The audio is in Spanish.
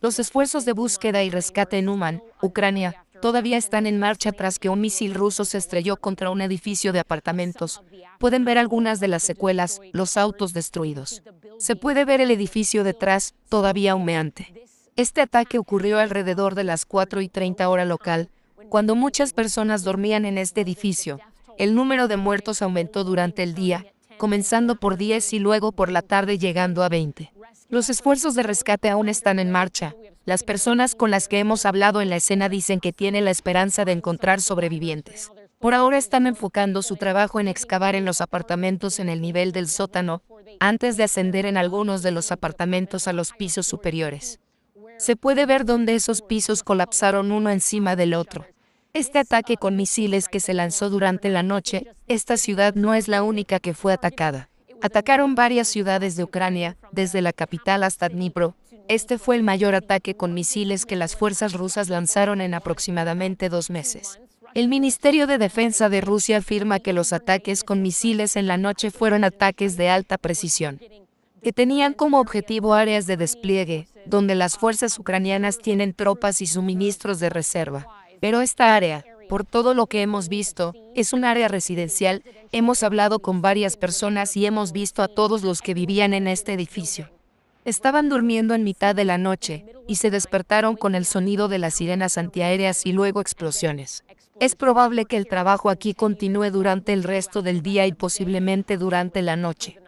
Los esfuerzos de búsqueda y rescate en Uman, Ucrania, todavía están en marcha tras que un misil ruso se estrelló contra un edificio de apartamentos. Pueden ver algunas de las secuelas, los autos destruidos. Se puede ver el edificio detrás, todavía humeante. Este ataque ocurrió alrededor de las 4 y 30 hora local, cuando muchas personas dormían en este edificio. El número de muertos aumentó durante el día, comenzando por 10 y luego por la tarde llegando a 20. Los esfuerzos de rescate aún están en marcha. Las personas con las que hemos hablado en la escena dicen que tienen la esperanza de encontrar sobrevivientes. Por ahora están enfocando su trabajo en excavar en los apartamentos en el nivel del sótano, antes de ascender en algunos de los apartamentos a los pisos superiores. Se puede ver dónde esos pisos colapsaron uno encima del otro. Este ataque con misiles que se lanzó durante la noche, esta ciudad no es la única que fue atacada. Atacaron varias ciudades de Ucrania, desde la capital hasta Dnipro. Este fue el mayor ataque con misiles que las fuerzas rusas lanzaron en aproximadamente dos meses. El Ministerio de Defensa de Rusia afirma que los ataques con misiles en la noche fueron ataques de alta precisión, que tenían como objetivo áreas de despliegue, donde las fuerzas ucranianas tienen tropas y suministros de reserva. Pero esta área, por todo lo que hemos visto, es un área residencial, hemos hablado con varias personas y hemos visto a todos los que vivían en este edificio. Estaban durmiendo en mitad de la noche, y se despertaron con el sonido de las sirenas antiaéreas y luego explosiones. Es probable que el trabajo aquí continúe durante el resto del día y posiblemente durante la noche.